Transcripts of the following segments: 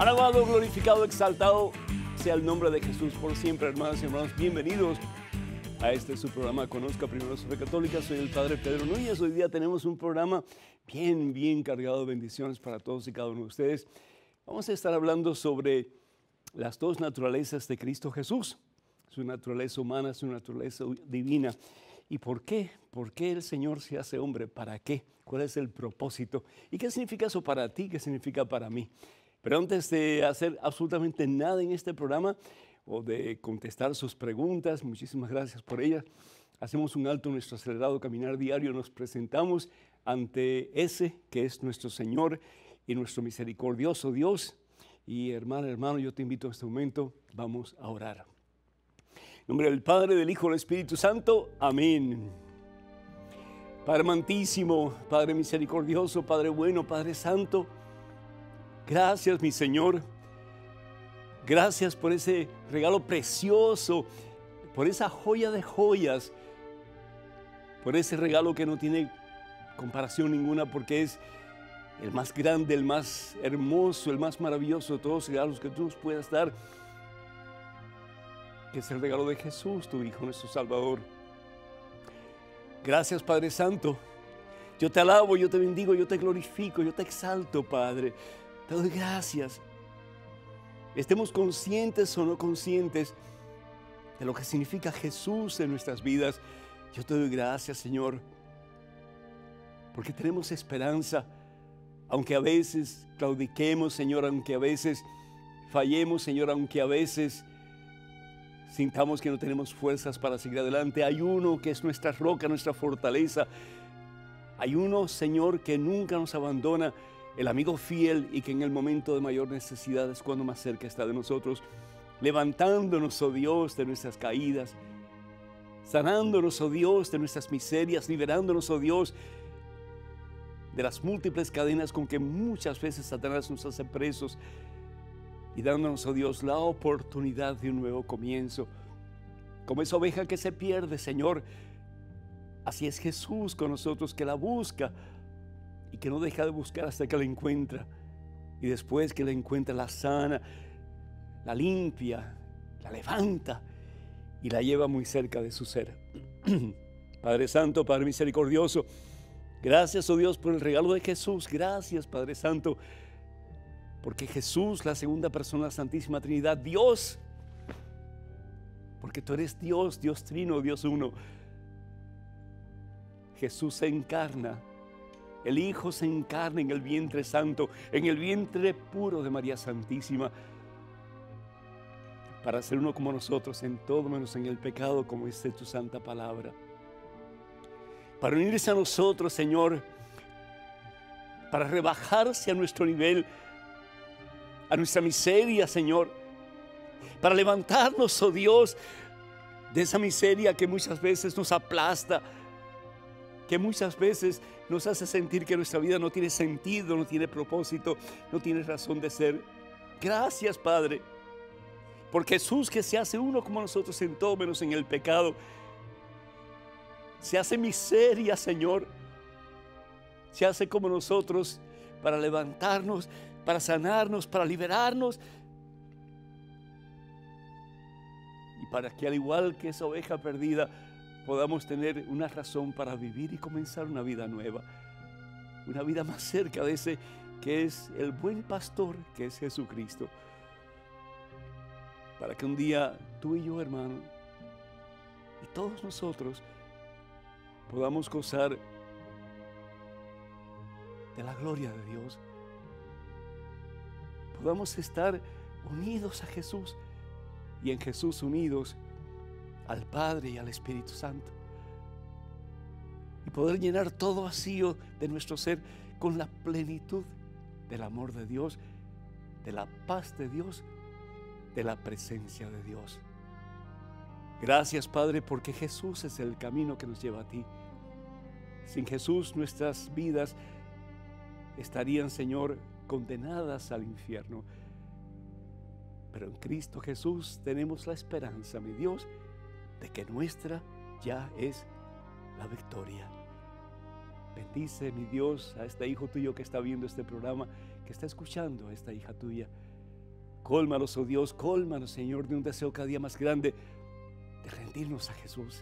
Alabado, glorificado, exaltado sea el nombre de Jesús por siempre, hermanos y hermanos. Bienvenidos a este su programa Conozca Primero su Católica. Soy el Padre Pedro Núñez. Hoy día tenemos un programa bien, bien cargado de bendiciones para todos y cada uno de ustedes. Vamos a estar hablando sobre las dos naturalezas de Cristo Jesús, su naturaleza humana, su naturaleza divina. ¿Y por qué? ¿Por qué el Señor se hace hombre? ¿Para qué? ¿Cuál es el propósito? ¿Y qué significa eso para ti? ¿Qué significa para mí? Pero antes de hacer absolutamente nada en este programa, o de contestar sus preguntas. Muchísimas gracias por ellas. Hacemos un alto en nuestro acelerado caminar diario, nos presentamos ante ese que es nuestro Señor y nuestro misericordioso Dios. Y hermano, hermano, yo te invito a este momento, vamos a orar. En nombre del Padre, del Hijo, del Espíritu Santo. Amén. Padre Mantísimo, Padre misericordioso, Padre bueno, Padre santo. Gracias, mi Señor Gracias por ese regalo precioso, por esa joya de joyas, por ese regalo que no tiene comparación ninguna porque es el más grande, el más hermoso, el más maravilloso de todos los regalos que tú nos puedas dar, que es el regalo de Jesús, tu Hijo, nuestro Salvador. Gracias Padre Santo. Yo te alabo, yo te bendigo, yo te glorifico, yo te exalto, Padre. Te doy gracias estemos conscientes o no conscientes de lo que significa Jesús en nuestras vidas. Yo te doy gracias, Señor, porque tenemos esperanza, aunque a veces claudiquemos, Señor, aunque a veces fallemos, Señor, aunque a veces sintamos que no tenemos fuerzas para seguir adelante. Hay uno que es nuestra roca, nuestra fortaleza. Hay uno, Señor, que nunca nos abandona el amigo fiel y que en el momento de mayor necesidad es cuando más cerca está de nosotros, levantándonos, oh Dios, de nuestras caídas, sanándonos, oh Dios, de nuestras miserias, liberándonos, oh Dios, de las múltiples cadenas con que muchas veces Satanás nos hace presos y dándonos, oh Dios, la oportunidad de un nuevo comienzo. Como esa oveja que se pierde, Señor, así es Jesús con nosotros que la busca y que no deja de buscar hasta que la encuentra. Y después que la encuentra, la sana, la limpia, la levanta y la lleva muy cerca de su ser. Padre Santo, Padre Misericordioso, gracias, oh Dios, por el regalo de Jesús. Gracias, Padre Santo, porque Jesús, la segunda persona Santísima Trinidad, Dios, porque tú eres Dios, Dios trino, Dios uno. Jesús se encarna el Hijo se encarna en el vientre santo, en el vientre puro de María Santísima, para ser uno como nosotros en todo menos en el pecado, como dice tu santa palabra. Para unirse a nosotros, Señor, para rebajarse a nuestro nivel, a nuestra miseria, Señor, para levantarnos, oh Dios, de esa miseria que muchas veces nos aplasta, que muchas veces nos hace sentir que nuestra vida no tiene sentido, no tiene propósito, no tiene razón de ser. Gracias, Padre, por Jesús que se hace uno como nosotros en todo menos en el pecado. Se hace miseria, Señor. Se hace como nosotros para levantarnos, para sanarnos, para liberarnos. Y para que al igual que esa oveja perdida, podamos tener una razón para vivir y comenzar una vida nueva, una vida más cerca de ese que es el buen pastor, que es Jesucristo. Para que un día tú y yo, hermano, y todos nosotros podamos gozar de la gloria de Dios. Podamos estar unidos a Jesús y en Jesús unidos al Padre y al Espíritu Santo. Y poder llenar todo vacío de nuestro ser con la plenitud del amor de Dios, de la paz de Dios, de la presencia de Dios. Gracias Padre porque Jesús es el camino que nos lleva a ti. Sin Jesús nuestras vidas estarían, Señor, condenadas al infierno. Pero en Cristo Jesús tenemos la esperanza, mi Dios, de que nuestra ya es la victoria. Bendice, mi Dios, a este hijo tuyo que está viendo este programa, que está escuchando a esta hija tuya. Cólmanos, oh Dios, cólmanos, Señor, de un deseo cada día más grande de rendirnos a Jesús,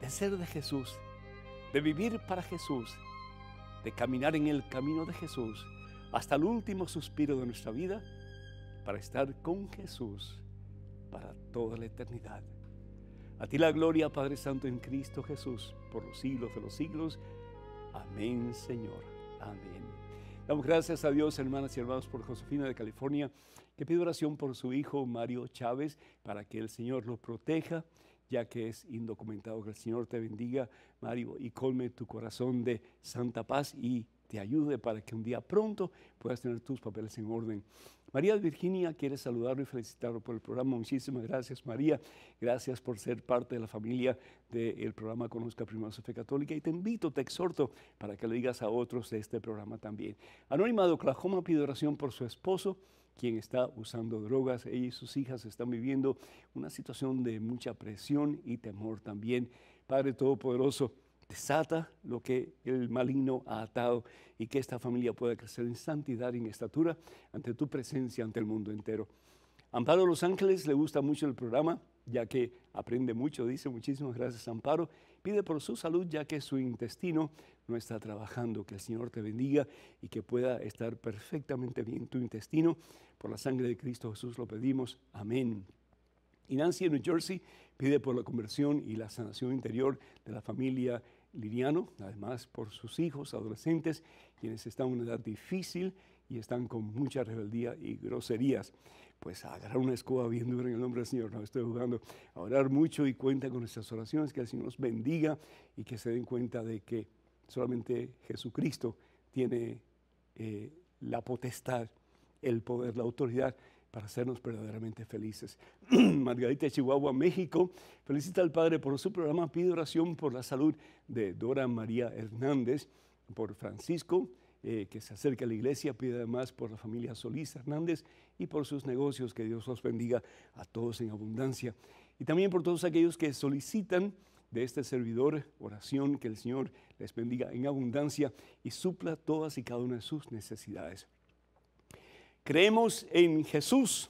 de ser de Jesús, de vivir para Jesús, de caminar en el camino de Jesús hasta el último suspiro de nuestra vida para estar con Jesús para toda la eternidad. A ti la gloria, Padre Santo, en Cristo Jesús, por los siglos de los siglos. Amén, Señor. Amén. Damos gracias a Dios, hermanas y hermanos, por Josefina de California, que pide oración por su hijo Mario Chávez, para que el Señor lo proteja, ya que es indocumentado. Que el Señor te bendiga, Mario, y colme tu corazón de santa paz y te ayude para que un día pronto puedas tener tus papeles en orden. María Virginia quiere saludarlo y felicitarlo por el programa. Muchísimas gracias, María. Gracias por ser parte de la familia del programa Conozca Primero su Católica. Y te invito, te exhorto para que lo digas a otros de este programa también. Anónima de Oklahoma pide oración por su esposo quien está usando drogas. Ella y sus hijas están viviendo una situación de mucha presión y temor también. Padre Todopoderoso, desata lo que el maligno ha atado y que esta familia pueda crecer en santidad y en estatura ante tu presencia, ante el mundo entero. Amparo Los Ángeles le gusta mucho el programa, ya que aprende mucho, dice muchísimas gracias Amparo. Pide por su salud, ya que su intestino no está trabajando. Que el Señor te bendiga y que pueda estar perfectamente bien tu intestino. Por la sangre de Cristo Jesús lo pedimos. Amén. Y Nancy en New Jersey pide por la conversión y la sanación interior de la familia Liriano, además por sus hijos adolescentes, quienes están en una edad difícil y están con mucha rebeldía y groserías. Pues agarrar una escoba bien dura en el nombre del Señor, no estoy jugando, a orar mucho y cuenta con nuestras oraciones, que el Señor nos bendiga y que se den cuenta de que solamente Jesucristo tiene eh, la potestad, el poder, la autoridad para hacernos verdaderamente felices. Margarita de Chihuahua, México, felicita al Padre por su programa, pide oración por la salud de Dora María Hernández, por Francisco, eh, que se acerca a la iglesia, pide además por la familia Solís Hernández y por sus negocios, que Dios los bendiga a todos en abundancia. Y también por todos aquellos que solicitan de este servidor, oración, que el Señor les bendiga en abundancia y supla todas y cada una de sus necesidades. Creemos en Jesús,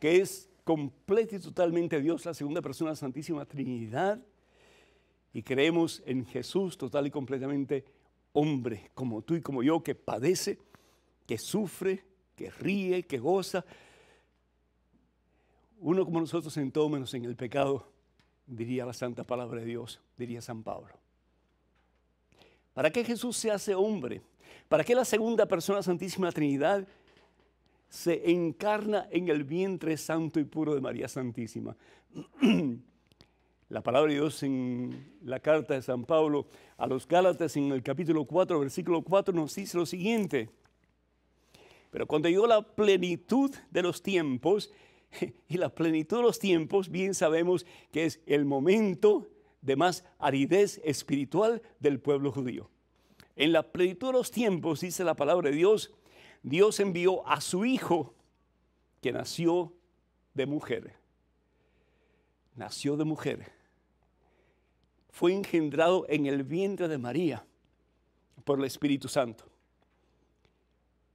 que es completo y totalmente Dios, la segunda persona de la Santísima Trinidad. Y creemos en Jesús, total y completamente hombre, como tú y como yo, que padece, que sufre, que ríe, que goza. Uno como nosotros en todo menos en el pecado, diría la santa palabra de Dios, diría San Pablo. ¿Para qué Jesús se hace hombre? ¿Para qué la segunda persona Santísima Trinidad se encarna en el vientre santo y puro de María Santísima? La palabra de Dios en la carta de San Pablo a los Gálatas en el capítulo 4, versículo 4 nos dice lo siguiente. Pero cuando llegó la plenitud de los tiempos, y la plenitud de los tiempos, bien sabemos que es el momento de más aridez espiritual del pueblo judío. En la plenitud de los tiempos, dice la palabra de Dios, Dios envió a su Hijo, que nació de mujer. Nació de mujer. Fue engendrado en el vientre de María por el Espíritu Santo.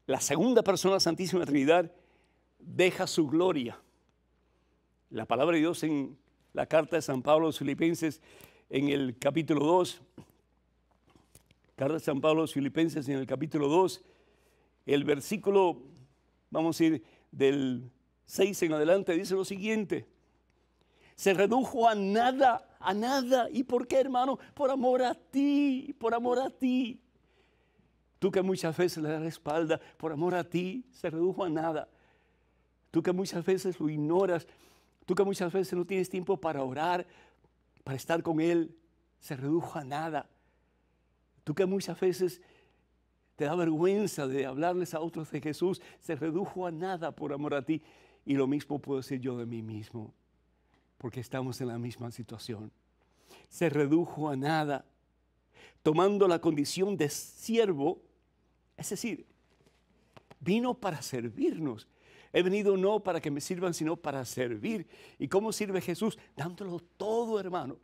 La segunda persona la Santísima Trinidad deja su gloria. La palabra de Dios en la carta de San Pablo a los Filipenses, en el capítulo 2, Carta de San Pablo a los Filipenses en el capítulo 2, el versículo, vamos a ir del 6 en adelante, dice lo siguiente. Se redujo a nada, a nada. ¿Y por qué, hermano? Por amor a ti, por amor a ti. Tú que muchas veces le das la espalda, por amor a ti, se redujo a nada. Tú que muchas veces lo ignoras, tú que muchas veces no tienes tiempo para orar, para estar con Él, se redujo a nada. Tú que muchas veces te da vergüenza de hablarles a otros de Jesús, se redujo a nada por amor a ti. Y lo mismo puedo decir yo de mí mismo, porque estamos en la misma situación. Se redujo a nada, tomando la condición de siervo, es decir, vino para servirnos. He venido no para que me sirvan, sino para servir. ¿Y cómo sirve Jesús? Dándolo todo, hermano.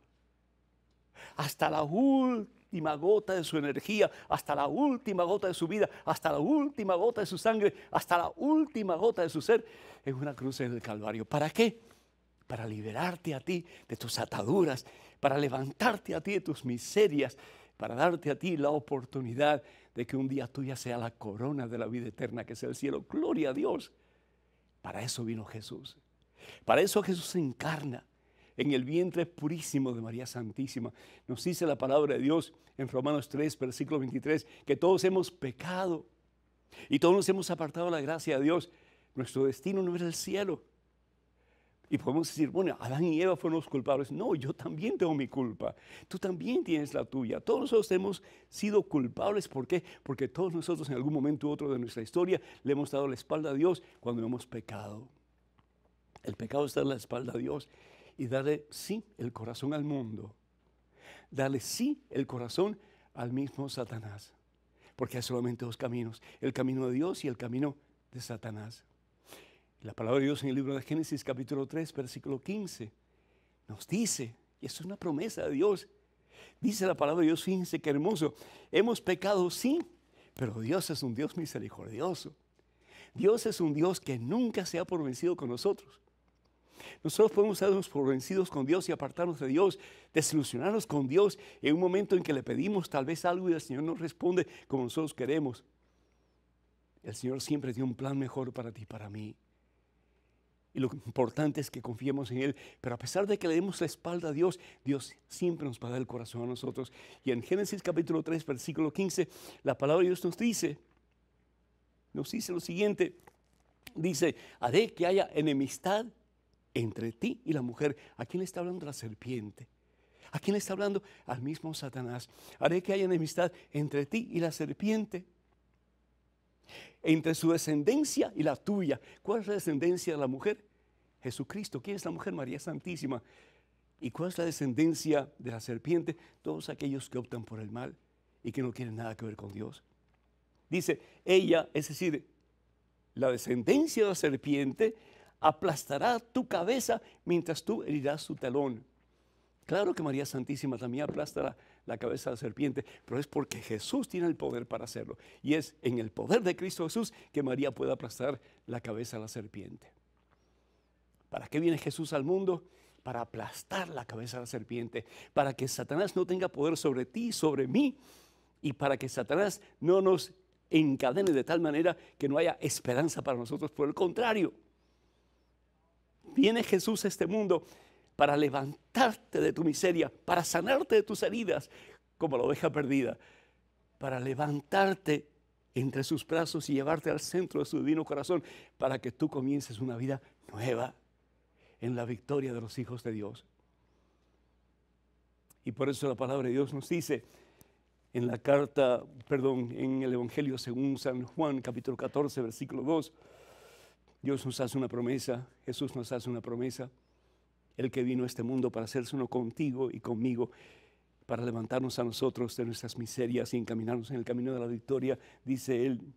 Hasta la última última gota de su energía, hasta la última gota de su vida, hasta la última gota de su sangre, hasta la última gota de su ser en una cruz en el Calvario. ¿Para qué? Para liberarte a ti de tus ataduras, para levantarte a ti de tus miserias, para darte a ti la oportunidad de que un día tuya sea la corona de la vida eterna, que sea el cielo. Gloria a Dios. Para eso vino Jesús. Para eso Jesús se encarna en el vientre purísimo de María Santísima. Nos dice la palabra de Dios en Romanos 3, versículo 23, que todos hemos pecado y todos nos hemos apartado la gracia de Dios. Nuestro destino no es el cielo. Y podemos decir, bueno, Adán y Eva fueron los culpables. No, yo también tengo mi culpa. Tú también tienes la tuya. Todos nosotros hemos sido culpables. ¿Por qué? Porque todos nosotros en algún momento u otro de nuestra historia le hemos dado la espalda a Dios cuando hemos pecado. El pecado está en la espalda a Dios y darle sí el corazón al mundo. Darle sí el corazón al mismo Satanás. Porque hay solamente dos caminos, el camino de Dios y el camino de Satanás. La palabra de Dios en el libro de Génesis capítulo 3, versículo 15, nos dice, y eso es una promesa de Dios, dice la palabra de Dios, fíjense qué hermoso, hemos pecado sí, pero Dios es un Dios misericordioso. Dios es un Dios que nunca se ha por vencido con nosotros. Nosotros podemos ser por vencidos con Dios y apartarnos de Dios, desilusionarnos con Dios en un momento en que le pedimos tal vez algo y el Señor no responde como nosotros queremos. El Señor siempre tiene un plan mejor para ti y para mí. Y lo importante es que confiemos en Él. Pero a pesar de que le demos la espalda a Dios, Dios siempre nos va a dar el corazón a nosotros. Y en Génesis capítulo 3, versículo 15, la palabra de Dios nos dice, nos dice lo siguiente. Dice, haré que haya enemistad entre ti y la mujer. ¿A quién le está hablando la serpiente? ¿A quién le está hablando? Al mismo Satanás. Haré que haya enemistad entre ti y la serpiente, entre su descendencia y la tuya. ¿Cuál es la descendencia de la mujer? Jesucristo. ¿Quién es la mujer? María Santísima. ¿Y cuál es la descendencia de la serpiente? Todos aquellos que optan por el mal y que no quieren nada que ver con Dios. Dice, ella, es decir, la descendencia de la serpiente aplastará tu cabeza mientras tú herirás su talón. Claro que María Santísima también aplastará la cabeza de la serpiente, pero es porque Jesús tiene el poder para hacerlo. Y es en el poder de Cristo Jesús que María puede aplastar la cabeza de la serpiente. ¿Para qué viene Jesús al mundo? Para aplastar la cabeza de la serpiente, para que Satanás no tenga poder sobre ti, sobre mí, y para que Satanás no nos encadene de tal manera que no haya esperanza para nosotros. Por el contrario, Viene Jesús a este mundo para levantarte de tu miseria, para sanarte de tus heridas, como la oveja perdida, para levantarte entre sus brazos y llevarte al centro de su divino corazón, para que tú comiences una vida nueva en la victoria de los hijos de Dios. Y por eso la palabra de Dios nos dice en la carta, perdón, en el Evangelio según San Juan, capítulo 14, versículo 2, Dios nos hace una promesa, Jesús nos hace una promesa, el que vino a este mundo para hacerse uno contigo y conmigo, para levantarnos a nosotros de nuestras miserias y encaminarnos en el camino de la victoria, dice Él,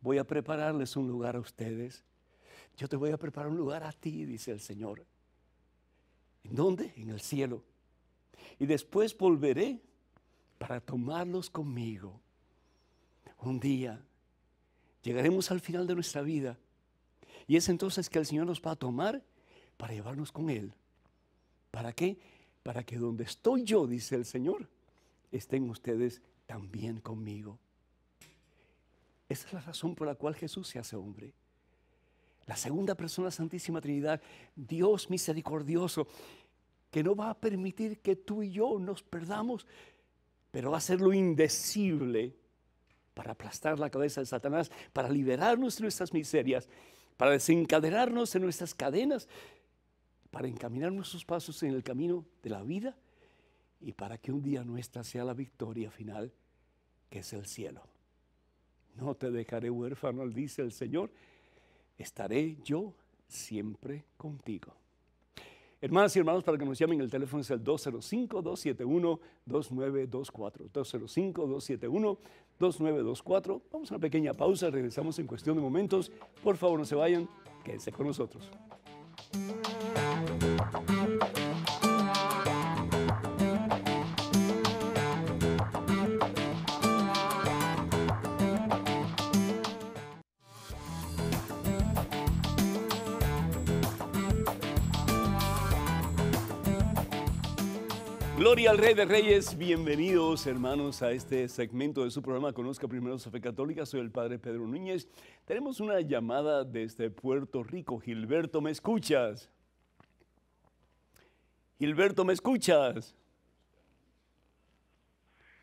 voy a prepararles un lugar a ustedes, yo te voy a preparar un lugar a ti, dice el Señor. ¿En dónde? En el cielo. Y después volveré para tomarlos conmigo. Un día Llegaremos al final de nuestra vida. Y es entonces que el Señor nos va a tomar para llevarnos con Él. ¿Para qué? Para que donde estoy yo, dice el Señor, estén ustedes también conmigo. Esa es la razón por la cual Jesús se hace hombre. La segunda persona Santísima Trinidad, Dios misericordioso, que no va a permitir que tú y yo nos perdamos, pero va a lo indecible para aplastar la cabeza de Satanás, para liberarnos de nuestras miserias, para desencadenarnos en nuestras cadenas, para encaminar nuestros pasos en el camino de la vida y para que un día nuestra sea la victoria final, que es el cielo. No te dejaré huérfano, dice el Señor, estaré yo siempre contigo. Hermanas y hermanos, para que nos llamen, el teléfono es el 205-271-2924. 2924. Vamos a una pequeña pausa, regresamos en cuestión de momentos. Por favor, no se vayan, quédense con nosotros. Gloria al Rey de Reyes. Bienvenidos, hermanos, a este segmento de su programa Conozca Primero su Fe Católica. Soy el Padre Pedro Núñez. Tenemos una llamada desde Puerto Rico. Gilberto, ¿me escuchas? Gilberto, ¿me escuchas?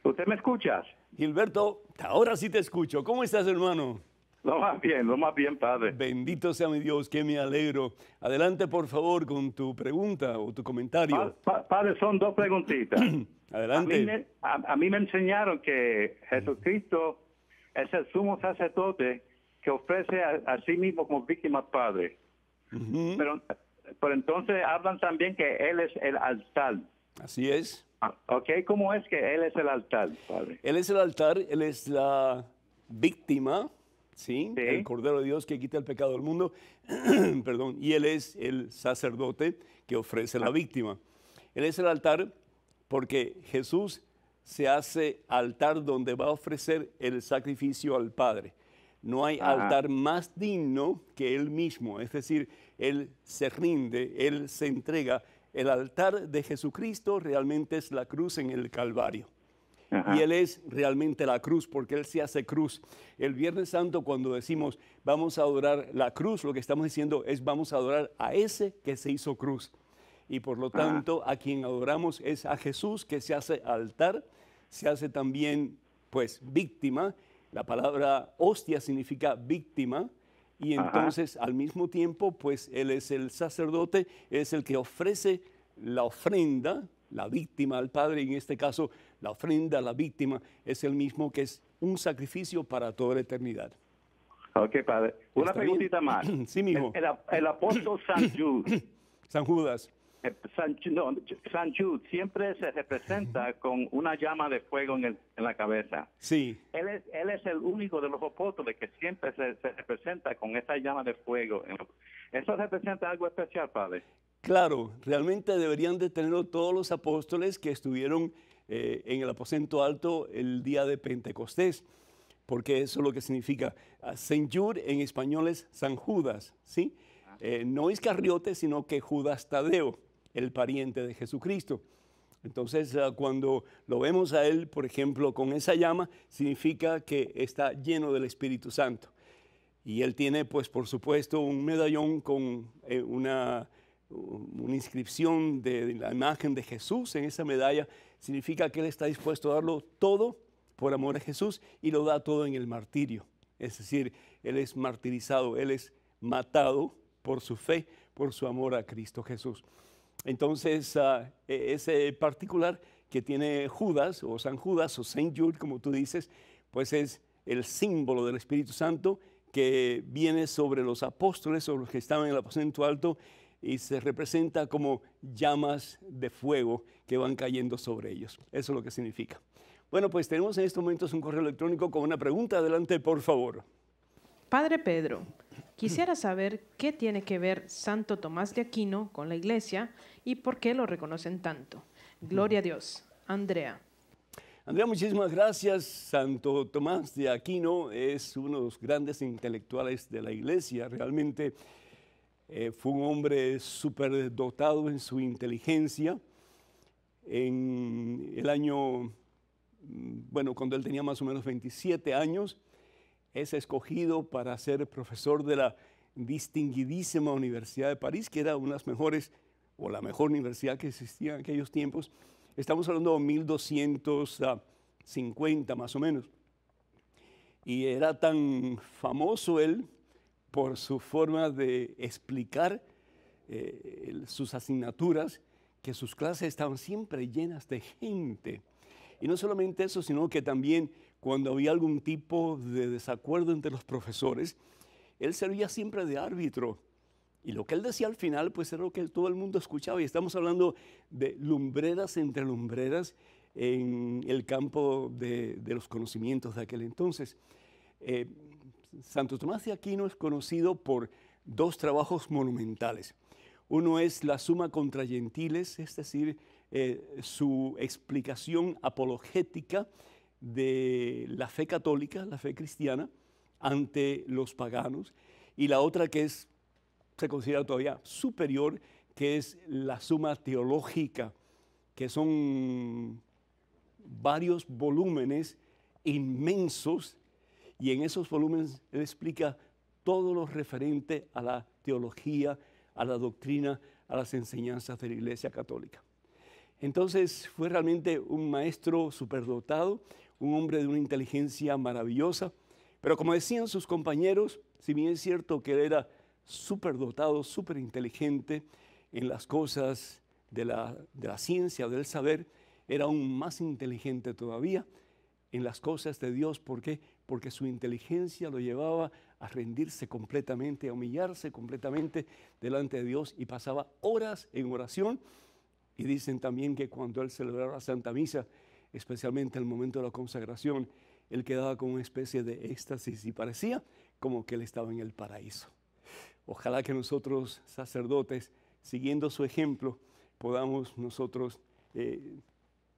¿Usted me escuchas? Gilberto, ahora sí te escucho. ¿Cómo estás, hermano? Lo más bien, lo más bien, Padre. Bendito sea mi Dios, que me alegro. Adelante, por favor, con tu pregunta o tu comentario. padre, son dos preguntitas. Adelante. A mí, me, enseñaron que Jesucristo es el sumo sacerdote que ofrece a, sí mismo como víctima Padre. pero, pero entonces hablan también que Él es el altar. Así es. Ah, ok, ¿cómo es que Él es el altar, Padre? Él es el altar, Él es la víctima ¿sí? El Cordero de Dios que quita el pecado del mundo, perdón, y Él es el sacerdote que ofrece la ah. víctima. Él es el altar porque Jesús se hace altar donde va a ofrecer el sacrificio al Padre. No hay altar más digno que Él mismo, es decir, Él se rinde, Él se entrega. El altar de Jesucristo realmente es la cruz en el Calvario. Y Él es realmente la cruz, porque Él se hace cruz. El Viernes Santo, cuando decimos vamos a adorar la cruz, lo que estamos diciendo es vamos a adorar a ese que se hizo cruz. Y por lo tanto, a quien adoramos es a Jesús, que se hace altar, se hace también, pues, víctima. La palabra hostia significa víctima. Y entonces, al mismo tiempo, pues, Él es el sacerdote, es el que ofrece la ofrenda, la víctima al Padre, en este caso, la ofrenda, la víctima, es el mismo que es un sacrificio para toda la eternidad. Ok, oh, padre. Una preguntita más. Sí, mijo. El, el, apóstol San Judas. San Judas. Eh, San, no, San Judas siempre se representa con una llama de fuego en, la cabeza. Sí. Él es, él es, el único de los apóstoles que siempre se, se representa con esa llama de fuego. Eso representa algo especial, Padre. Claro, realmente deberían de tenerlo todos los apóstoles que estuvieron eh, en el aposento alto el día de Pentecostés, porque eso es lo que significa. Ah, Saint Jude en español es San Judas, ¿sí? Ah. Eh, no no Carriote, sino que Judas Tadeo, el pariente de Jesucristo. Entonces, ah, cuando lo vemos a él, por ejemplo, con esa llama, significa que está lleno del Espíritu Santo. Y él tiene, pues, por supuesto, un medallón con eh, una una inscripción de la imagen de Jesús en esa medalla, significa que Él está dispuesto a darlo todo por amor a Jesús y lo da todo en el martirio. Es decir, Él es martirizado, Él es matado por su fe, por su amor a Cristo Jesús. Entonces, ah, e, ese particular que tiene Judas o San Judas o Saint Jude, como tú dices, pues es el símbolo del Espíritu Santo que viene sobre los apóstoles, sobre los que estaban en el aposento alto y se representa como llamas de fuego que van cayendo sobre ellos. Eso es lo que significa. Bueno, pues tenemos en estos momentos un correo electrónico con una pregunta. Adelante, por favor. Padre Pedro, quisiera saber qué tiene que ver Santo Tomás de Aquino con la iglesia y por qué lo reconocen tanto. Gloria a Dios. Andrea. Andrea, muchísimas gracias. Santo Tomás de Aquino es uno de los grandes intelectuales de la iglesia. Realmente eh, fue un hombre superdotado en su inteligencia. En el año, mm, bueno, cuando él tenía más o menos 27 años, es escogido para ser profesor de la distinguidísima Universidad de París, que era una de las mejores o la mejor universidad que existía en aquellos tiempos. Estamos hablando de 1250 más o menos. Y era tan famoso él por su forma de explicar eh, sus asignaturas, que sus clases estaban siempre llenas de gente. Y no solamente eso, sino que también cuando había algún tipo de desacuerdo entre los profesores, él servía siempre de árbitro. Y lo que él decía al final, pues era lo que todo el mundo escuchaba. Y estamos hablando de lumbreras entre lumbreras en el campo de, los conocimientos de aquel entonces. Eh, Santo Tomás de Aquino es conocido por dos trabajos monumentales. Uno es la Suma contra Gentiles, es decir, eh, su explicación apologética de la fe católica, la fe cristiana, ante los paganos. Y la otra que es, se considera todavía superior, que es la Suma Teológica, que son varios volúmenes inmensos y en esos volúmenes él explica todo lo referente a la teología, a la doctrina, a las enseñanzas de la Iglesia Católica. Entonces fue realmente un maestro superdotado, un hombre de una inteligencia maravillosa, pero como decían sus compañeros, si bien es cierto que él era superdotado, superinteligente, en las cosas de la, de la ciencia, del saber, era aún más inteligente todavía en las cosas de Dios porque porque su inteligencia lo llevaba a rendirse completamente, a humillarse completamente delante de Dios y pasaba horas en oración. Y dicen también que cuando él celebraba la Santa Misa, especialmente en el momento de la consagración, él quedaba con una especie de éxtasis y parecía como que él estaba en el paraíso. Ojalá que nosotros, sacerdotes, siguiendo su ejemplo, podamos nosotros eh,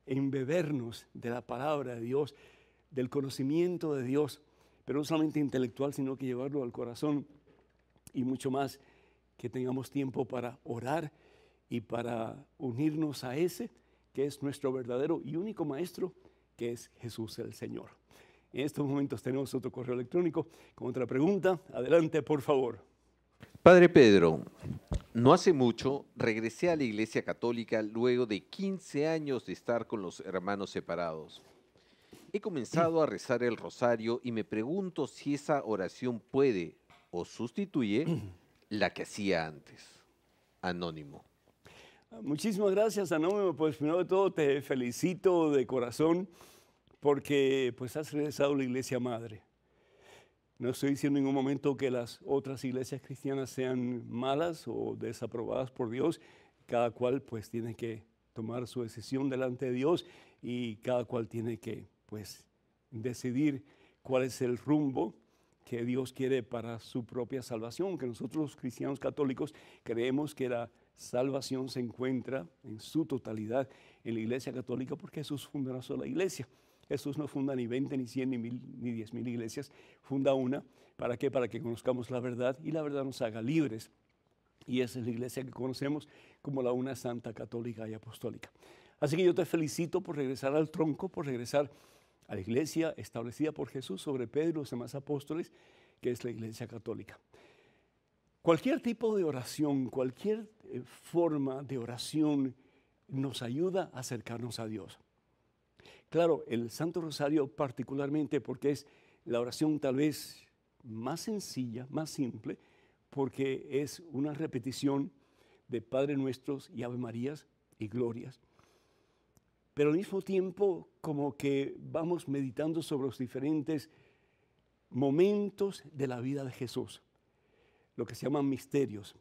embebernos de la palabra de Dios, del conocimiento de Dios, pero no solamente intelectual, sino que llevarlo al corazón y mucho más que tengamos tiempo para orar y para unirnos a ese que es nuestro verdadero y único maestro, que es Jesús el Señor. En estos momentos tenemos otro correo electrónico con otra pregunta. Adelante, por favor. Padre Pedro, no hace mucho regresé a la Iglesia Católica luego de 15 años de estar con los hermanos separados. He comenzado a rezar el rosario y me pregunto si esa oración puede o sustituye la que hacía antes. Anónimo. Muchísimas gracias, Anónimo. Pues primero de todo te felicito de corazón porque pues has regresado la iglesia madre. No estoy diciendo en ningún momento que las otras iglesias cristianas sean malas o desaprobadas por Dios. Cada cual pues tiene que tomar su decisión delante de Dios y cada cual tiene que pues decidir cuál es el rumbo que Dios quiere para su propia salvación, que nosotros los cristianos católicos creemos que la salvación se encuentra en su totalidad en la Iglesia Católica porque Jesús funda una sola iglesia. Jesús no funda ni 20, ni 100, ni 1000, ni 10 mil iglesias, funda una. ¿Para qué? Para que conozcamos la verdad y la verdad nos haga libres. Y esa es la iglesia que conocemos como la una santa católica y apostólica. Así que yo te felicito por regresar al tronco, por regresar a la iglesia establecida por Jesús sobre Pedro y los demás apóstoles, que es la iglesia católica. Cualquier tipo de oración, cualquier eh, forma de oración nos ayuda a acercarnos a Dios. Claro, el Santo Rosario particularmente porque es la oración tal vez más sencilla, más simple, porque es una repetición de Padre Nuestros y Ave Marías y Glorias pero al mismo tiempo como que vamos meditando sobre los diferentes momentos de la vida de Jesús, lo que se llaman misterios,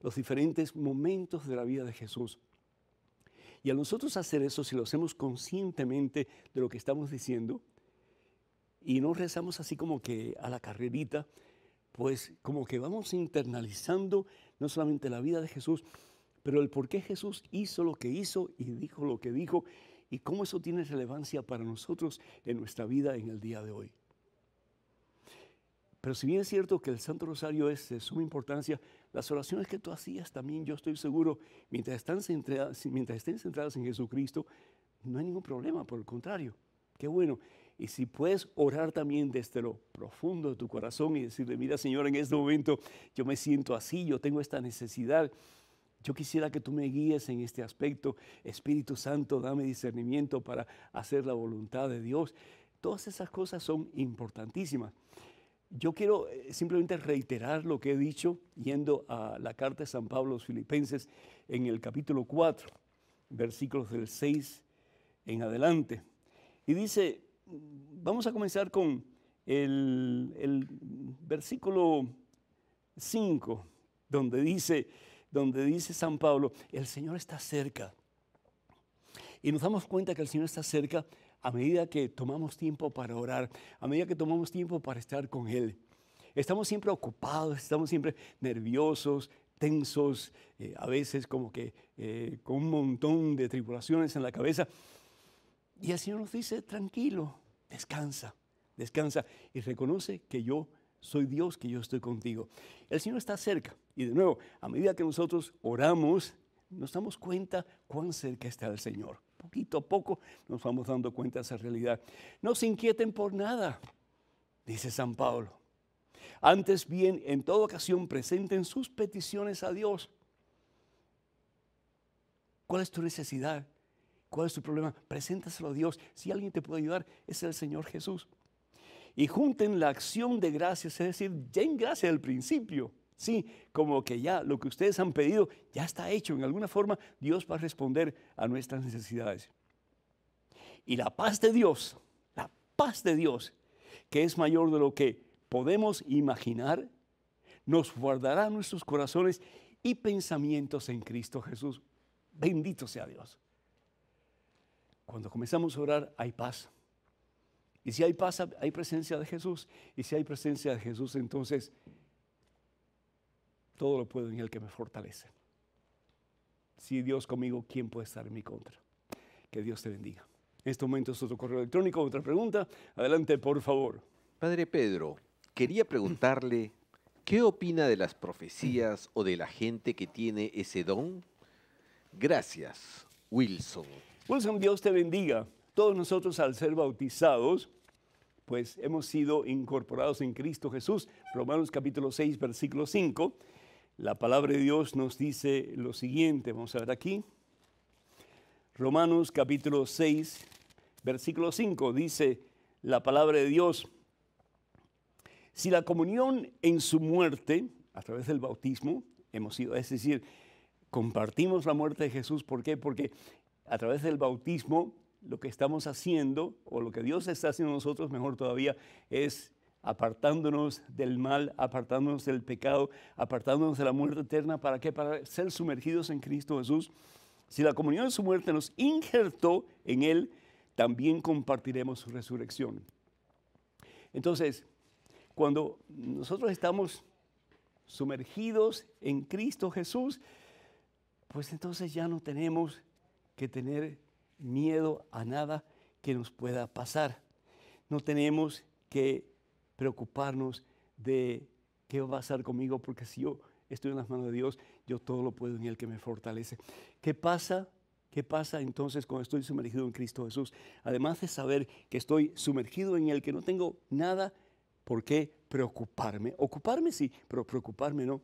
los diferentes momentos de la vida de Jesús. Y a nosotros hacer eso, si lo hacemos conscientemente de lo que estamos diciendo, y no rezamos así como que a la carrerita, pues como que vamos internalizando no solamente la vida de Jesús, pero el por qué Jesús hizo lo que hizo y dijo lo que dijo y cómo eso tiene relevancia para nosotros en nuestra vida en el día de hoy. Pero si bien es cierto que el Santo Rosario es de suma importancia, las oraciones que tú hacías también, yo estoy seguro, mientras, están estén centradas en Jesucristo, no hay ningún problema, por el contrario. Qué bueno. Y si puedes orar también desde lo profundo de tu corazón y decirle, mira Señor, en este momento yo me siento así, yo tengo esta necesidad, yo quisiera que tú me guíes en este aspecto. Espíritu Santo, dame discernimiento para hacer la voluntad de Dios. Todas esas cosas son importantísimas. Yo quiero eh, simplemente reiterar lo que he dicho yendo a la carta de San Pablo a los Filipenses en el capítulo 4, versículos del 6 en adelante. Y dice, vamos a comenzar con el, el versículo 5, donde dice, donde dice San Pablo, el Señor está cerca. Y nos damos cuenta que el Señor está cerca a medida que tomamos tiempo para orar, a medida que tomamos tiempo para estar con Él. Estamos siempre ocupados, estamos siempre nerviosos, tensos, eh, a veces como que eh, con un montón de tribulaciones en la cabeza. Y el Señor nos dice, tranquilo, descansa, descansa y reconoce que yo soy Dios que yo estoy contigo. El Señor está cerca. Y de nuevo, a medida que nosotros oramos, nos damos cuenta cuán cerca está el Señor. Poquito a poco nos vamos dando cuenta de esa realidad. No se inquieten por nada, dice San Pablo. Antes bien, en toda ocasión presenten sus peticiones a Dios. ¿Cuál es tu necesidad? ¿Cuál es tu problema? Preséntaselo a Dios. Si alguien te puede ayudar, es el Señor Jesús y junten la acción de gracias, es decir, ya en gracia al principio. Sí, como que ya lo que ustedes han pedido ya está hecho. En alguna forma Dios va a responder a nuestras necesidades. Y la paz de Dios, la paz de Dios, que es mayor de lo que podemos imaginar, nos guardará nuestros corazones y pensamientos en Cristo Jesús. Bendito sea Dios. Cuando comenzamos a orar hay paz. Y si hay, paz, hay presencia de Jesús, y si hay presencia de Jesús, entonces todo lo puedo en el que me fortalece. Si Dios conmigo, ¿quién puede estar en mi contra? Que Dios te bendiga. En este momento es otro correo electrónico, otra pregunta. Adelante, por favor. Padre Pedro, quería preguntarle, ¿qué opina de las profecías o de la gente que tiene ese don? Gracias, Wilson. Wilson, Dios te bendiga. Todos nosotros al ser bautizados, pues hemos sido incorporados en Cristo Jesús. Romanos capítulo 6, versículo 5. La palabra de Dios nos dice lo siguiente, vamos a ver aquí. Romanos capítulo 6, versículo 5 dice la palabra de Dios. Si la comunión en su muerte, a través del bautismo, hemos sido, es decir, compartimos la muerte de Jesús, ¿por qué? Porque a través del bautismo lo que estamos haciendo, o lo que Dios está haciendo nosotros, mejor todavía, es apartándonos del mal, apartándonos del pecado, apartándonos de la muerte eterna. ¿Para qué? Para ser sumergidos en Cristo Jesús. Si la comunión de su muerte nos injertó en Él, también compartiremos su resurrección. Entonces, cuando nosotros estamos sumergidos en Cristo Jesús, pues entonces ya no tenemos que tener miedo a nada que nos pueda pasar. No tenemos que preocuparnos de qué va a pasar conmigo, porque si yo estoy en las manos de Dios, yo todo lo puedo en el que me fortalece. ¿Qué pasa? ¿Qué pasa entonces cuando estoy sumergido en Cristo Jesús? Además de saber que estoy sumergido en el que no tengo nada por qué preocuparme. Ocuparme sí, pero preocuparme no.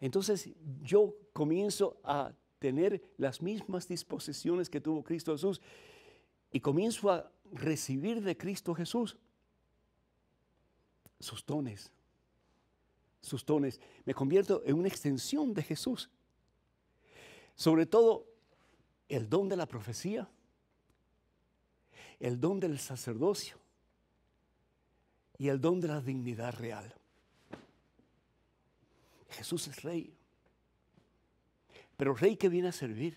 Entonces yo comienzo a tener las mismas disposiciones que tuvo Cristo Jesús y comienzo a recibir de Cristo Jesús sus dones, sus dones. Me convierto en una extensión de Jesús. Sobre todo el don de la profecía, el don del sacerdocio y el don de la dignidad real. Jesús es rey pero rey que viene a servir.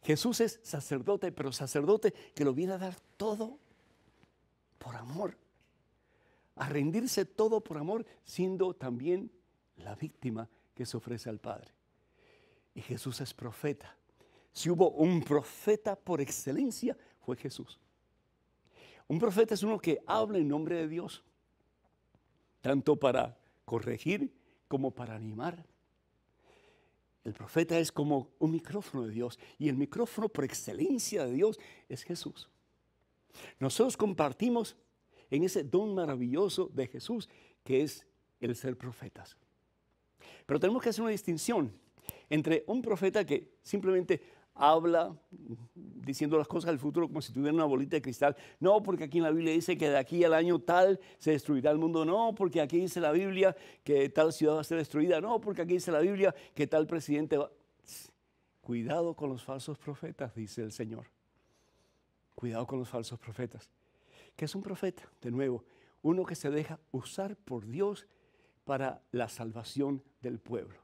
Jesús es sacerdote, pero sacerdote que lo viene a dar todo por amor, a rendirse todo por amor, siendo también la víctima que se ofrece al Padre. Y Jesús es profeta. Si hubo un profeta por excelencia, fue Jesús. Un profeta es uno que habla en nombre de Dios, tanto para corregir como para animar, el profeta es como un micrófono de Dios y el micrófono por excelencia de Dios es Jesús. Nosotros compartimos en ese don maravilloso de Jesús que es el ser profetas. Pero tenemos que hacer una distinción entre un profeta que simplemente habla diciendo las cosas del futuro como si tuviera una bolita de cristal. No, porque aquí en la Biblia dice que de aquí al año tal se destruirá el mundo. No, porque aquí dice la Biblia que tal ciudad va a ser destruida. No, porque aquí dice la Biblia que tal presidente va... Cuidado con los falsos profetas, dice el Señor. Cuidado con los falsos profetas. que es un profeta? De nuevo, uno que se deja usar por Dios para la salvación del pueblo.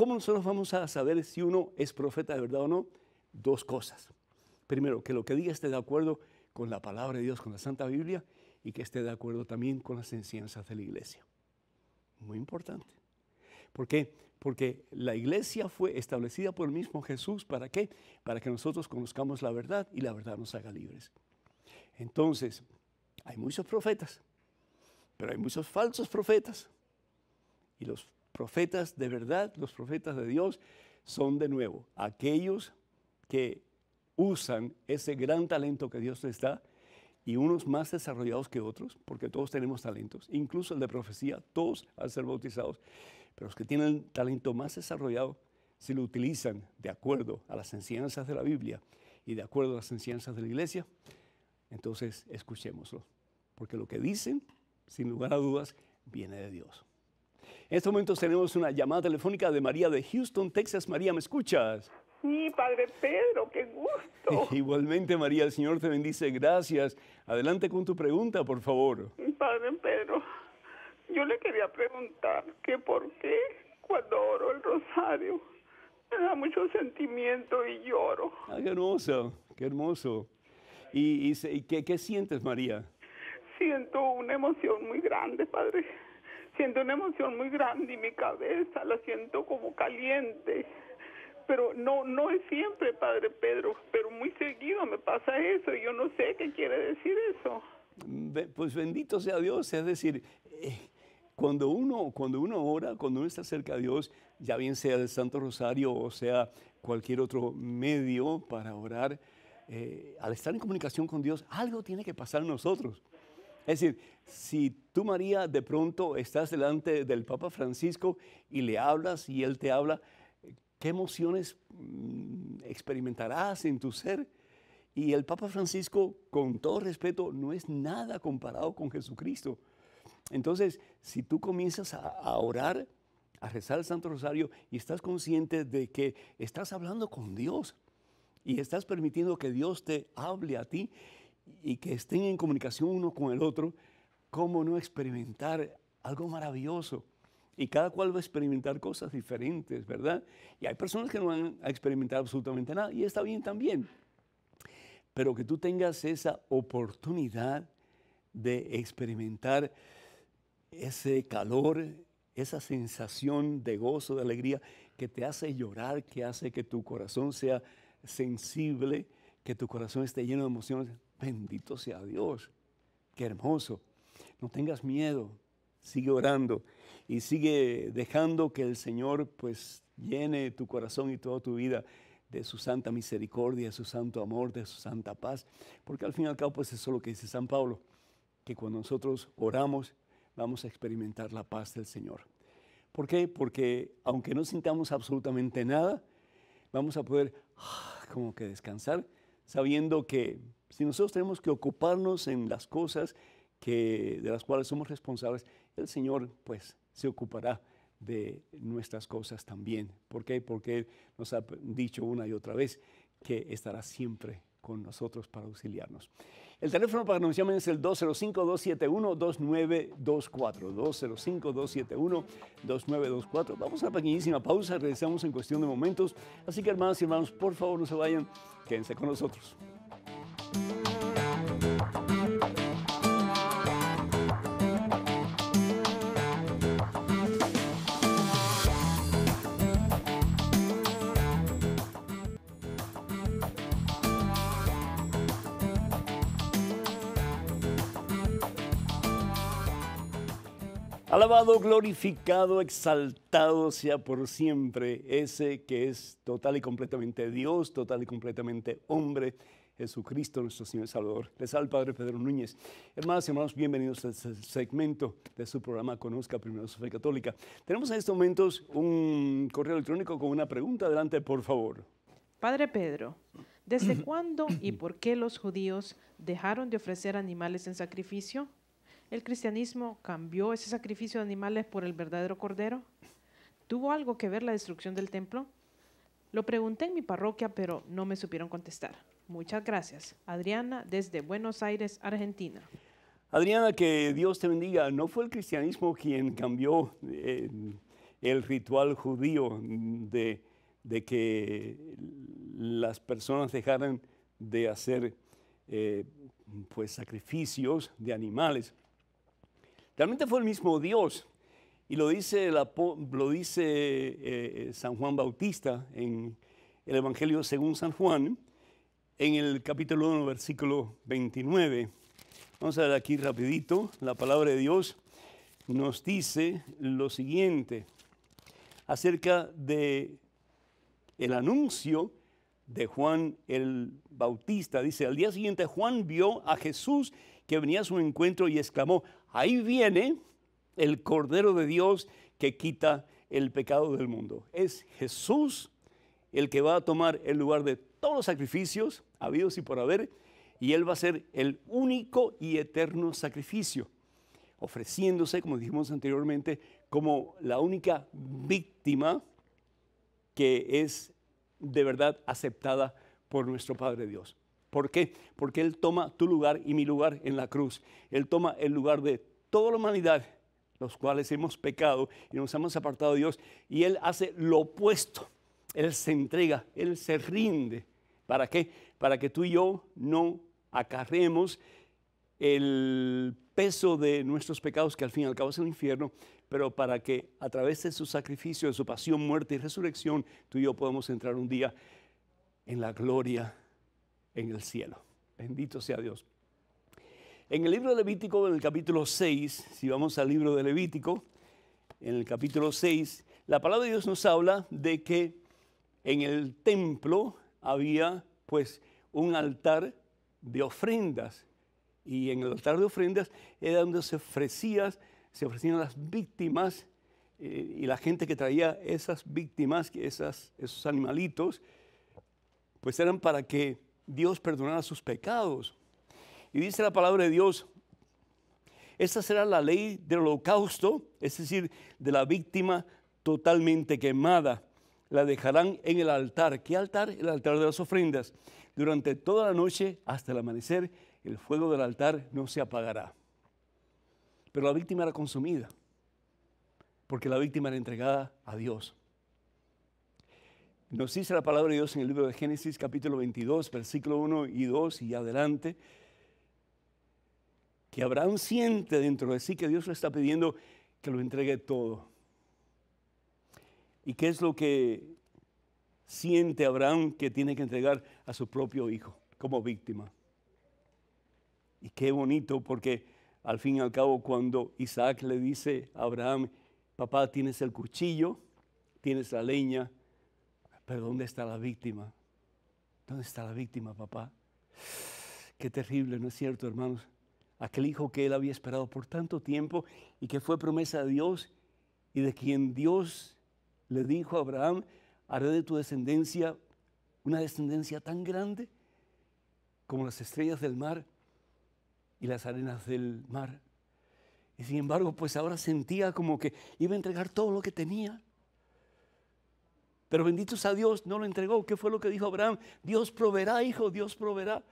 ¿Cómo nosotros vamos a saber si uno es profeta de verdad o no? Dos cosas. Primero, que lo que diga esté de acuerdo con la palabra de Dios, con la Santa Biblia, y que esté de acuerdo también con las enseñanzas de la iglesia. Muy importante. ¿Por qué? Porque la iglesia fue establecida por el mismo Jesús. ¿Para qué? Para que nosotros conozcamos la verdad y la verdad nos haga libres. Entonces, hay muchos profetas, pero hay muchos falsos profetas. Y los profetas de verdad, los profetas de Dios, son de nuevo aquellos que usan ese gran talento que Dios les da y unos más desarrollados que otros, porque todos tenemos talentos, incluso el de profecía, todos al ser bautizados, pero los que tienen talento más desarrollado, si lo utilizan de acuerdo a las enseñanzas de la Biblia y de acuerdo a las enseñanzas de la iglesia, entonces escuchémoslo, porque lo que dicen, sin lugar a dudas, viene de Dios. En estos momentos tenemos una llamada telefónica de María de Houston, Texas. María, ¿me escuchas? Sí, Padre Pedro, qué gusto. Igualmente, María, el Señor te bendice. Gracias. Adelante con tu pregunta, por favor. Padre Pedro, yo le quería preguntar que por qué cuando oro el rosario me da mucho sentimiento y lloro. Ah, qué hermoso, qué hermoso. ¿Y, qué, qué sientes, María? Siento una emoción muy grande, Padre. Siento una emoción muy grande y mi cabeza la siento como caliente. Pero no, no es siempre, Padre Pedro, pero muy seguido me pasa eso y yo no sé qué quiere decir eso. Pues bendito sea Dios, es decir, eh, cuando uno, cuando uno ora, cuando uno está cerca de Dios, ya bien sea del Santo Rosario o sea cualquier otro medio para orar, eh, al estar en comunicación con Dios, algo tiene que pasar en nosotros. Es decir, si tú, María, de pronto estás delante del Papa Francisco y le hablas y él te habla, ¿qué emociones mm, experimentarás en tu ser? Y el Papa Francisco, con todo respeto, no es nada comparado con Jesucristo. Entonces, si tú comienzas a, orar, a rezar el Santo Rosario y estás consciente de que estás hablando con Dios y estás permitiendo que Dios te hable a ti, y que estén en comunicación uno con el otro, ¿cómo no experimentar algo maravilloso? Y cada cual va a experimentar cosas diferentes, ¿verdad? Y hay personas que no van a experimentar absolutamente nada y está bien también. Pero que tú tengas esa oportunidad de experimentar ese calor, esa sensación de gozo, de alegría, que te hace llorar, que hace que tu corazón sea sensible, que tu corazón esté lleno de emociones. Bendito sea Dios. Qué hermoso. No tengas miedo. Sigue orando y sigue dejando que el Señor pues llene tu corazón y toda tu vida de su santa misericordia, de su santo amor, de su santa paz. Porque al fin y al cabo pues eso es lo que dice San Pablo, que cuando nosotros oramos vamos a experimentar la paz del Señor. ¿Por qué? Porque aunque no sintamos absolutamente nada, vamos a poder ah, como que descansar sabiendo que si nosotros tenemos que ocuparnos en las cosas de las cuales somos responsables, el Señor pues se ocupará de nuestras cosas también. ¿Por qué? Porque Él nos ha dicho una y otra vez que estará siempre con nosotros para auxiliarnos. El teléfono para que llamen es el 205-271-2924. 205-271-2924. Vamos a una pequeñísima pausa, regresamos en cuestión de momentos. Así que hermanas y hermanos, por favor no se vayan, quédense con nosotros. Alabado, glorificado, exaltado sea por siempre ese que es total y completamente Dios, total y completamente hombre, Jesucristo nuestro Señor y Salvador. Les el Padre Pedro Núñez. Hermanas y hermanos, bienvenidos a este segmento de su programa Conozca Primero su Fe Católica. Tenemos en estos momentos un correo electrónico con una pregunta. Adelante, por favor. Padre Pedro, ¿desde cuándo y por qué los judíos dejaron de ofrecer animales en sacrificio? ¿El cristianismo cambió ese sacrificio de animales por el verdadero cordero? ¿Tuvo algo que ver la destrucción del templo? Lo pregunté en mi parroquia, pero no me supieron contestar. Muchas gracias. Adriana, desde Buenos Aires, Argentina. Adriana, que Dios te bendiga. No fue el cristianismo quien cambió eh, el ritual judío de, que las personas dejaran de hacer eh, pues, sacrificios de animales. Realmente fue el mismo Dios. Y lo dice, lo dice eh, eh, San Juan Bautista en el Evangelio según San Juan, en el capítulo 1, versículo 29. Vamos a ver aquí rapidito, la palabra de Dios nos dice lo siguiente acerca de el anuncio de Juan el Bautista. Dice, al día siguiente Juan vio a Jesús que venía a su encuentro y exclamó, ahí viene el Cordero de Dios que quita el pecado del mundo. Es Jesús el que va a tomar el lugar de todos los sacrificios habidos y por haber, y Él va a ser el único y eterno sacrificio, ofreciéndose, como dijimos anteriormente, como la única víctima que es de verdad aceptada por nuestro Padre Dios. ¿Por qué? Porque Él toma tu lugar y mi lugar en la cruz. Él toma el lugar de toda la humanidad, los cuales hemos pecado y nos hemos apartado de Dios. Y Él hace lo opuesto. Él se entrega, Él se rinde. ¿Para qué? Para que tú y yo no acarremos el peso de nuestros pecados, que al fin y al cabo es el infierno, pero para que a través de su sacrificio, de su pasión, muerte y resurrección, tú y yo podamos entrar un día en la gloria en el cielo. Bendito sea Dios. En el libro de Levítico, en el capítulo 6, si vamos al libro de Levítico, en el capítulo 6, la palabra de Dios nos habla de que en el templo había pues un altar de ofrendas y en el altar de ofrendas era donde se ofrecían, se ofrecían las víctimas eh, y la gente que traía esas víctimas, esas, esos animalitos, pues eran para que Dios perdonará sus pecados. Y dice la palabra de Dios, esta será la ley del holocausto, es decir, de la víctima totalmente quemada. La dejarán en el altar. ¿Qué altar? El altar de las ofrendas. Durante toda la noche hasta el amanecer, el fuego del altar no se apagará. Pero la víctima era consumida, porque la víctima era entregada a Dios. Nos dice la palabra de Dios en el libro de Génesis capítulo 22, versículo 1 y 2 y adelante, que Abraham siente dentro de sí que Dios le está pidiendo que lo entregue todo. ¿Y qué es lo que siente Abraham que tiene que entregar a su propio hijo como víctima? Y qué bonito porque al fin y al cabo cuando Isaac le dice a Abraham, papá, tienes el cuchillo, tienes la leña, pero ¿dónde está la víctima? ¿Dónde está la víctima, papá? Qué terrible, ¿no es cierto, hermanos? Aquel hijo que él había esperado por tanto tiempo y que fue promesa de Dios y de quien Dios le dijo a Abraham, haré de tu descendencia una descendencia tan grande como las estrellas del mar y las arenas del mar. Y sin embargo, pues ahora sentía como que iba a entregar todo lo que tenía. Pero bendito sea Dios, no lo entregó. ¿Qué fue lo que dijo Abraham? Dios proveerá, hijo, Dios proveerá.